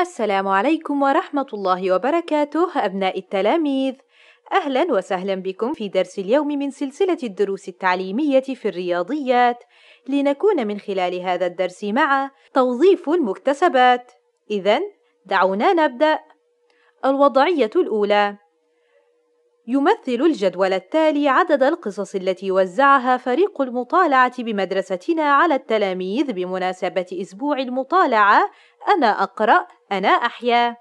السلام عليكم ورحمة الله وبركاته أبناء التلاميذ أهلا وسهلا بكم في درس اليوم من سلسلة الدروس التعليمية في الرياضيات لنكون من خلال هذا الدرس مع توظيف المكتسبات إذا دعونا نبدأ الوضعية الأولى يمثل الجدول التالي عدد القصص التي وزعها فريق المطالعة بمدرستنا على التلاميذ بمناسبة أسبوع المطالعة أنا أقرأ أنا أحيا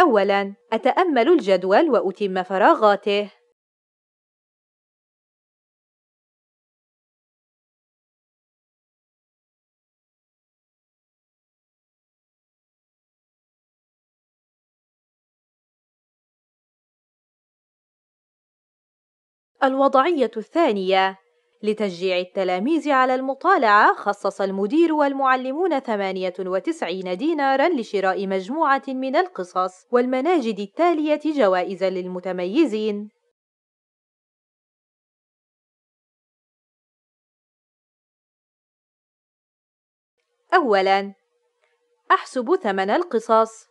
أولاً أتأمل الجدول وأتم فراغاته الوضعية الثانية لتشجيع التلاميذ على المطالعة خصص المدير والمعلمون 98 دينارا لشراء مجموعة من القصص والمناجد التالية جوائزا للمتميزين أولا أحسب ثمن القصص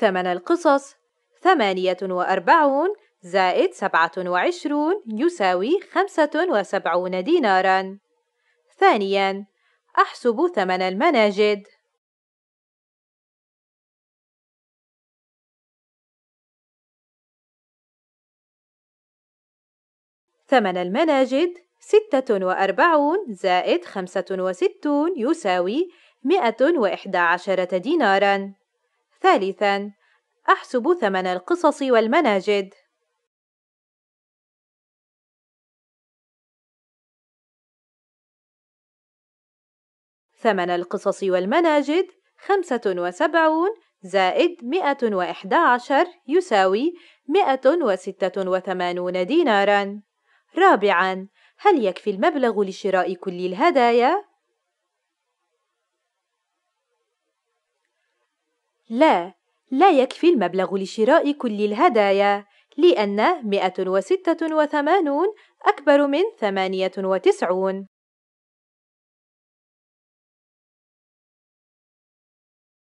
ثمن القصص ثمانية وأربعون زائد سبعة وعشرون يساوي خمسة وسبعون دينارا ثانيا أحسب ثمن المناجد ثمن المناجد ستة وأربعون زائد خمسة وستون يساوي مئة وإحدى عشرة ديناراً ثالثا أحسب ثمن القصص والمناجد ثمن القصص والمناجد خمسة وسبعون زائد مئة وإحدى عشر يساوي مئة وستة وثمانون دينارا رابعا هل يكفي المبلغ لشراء كل الهدايا؟ لا لا يكفي المبلغ لشراء كل الهدايا لأن 186 أكبر من 98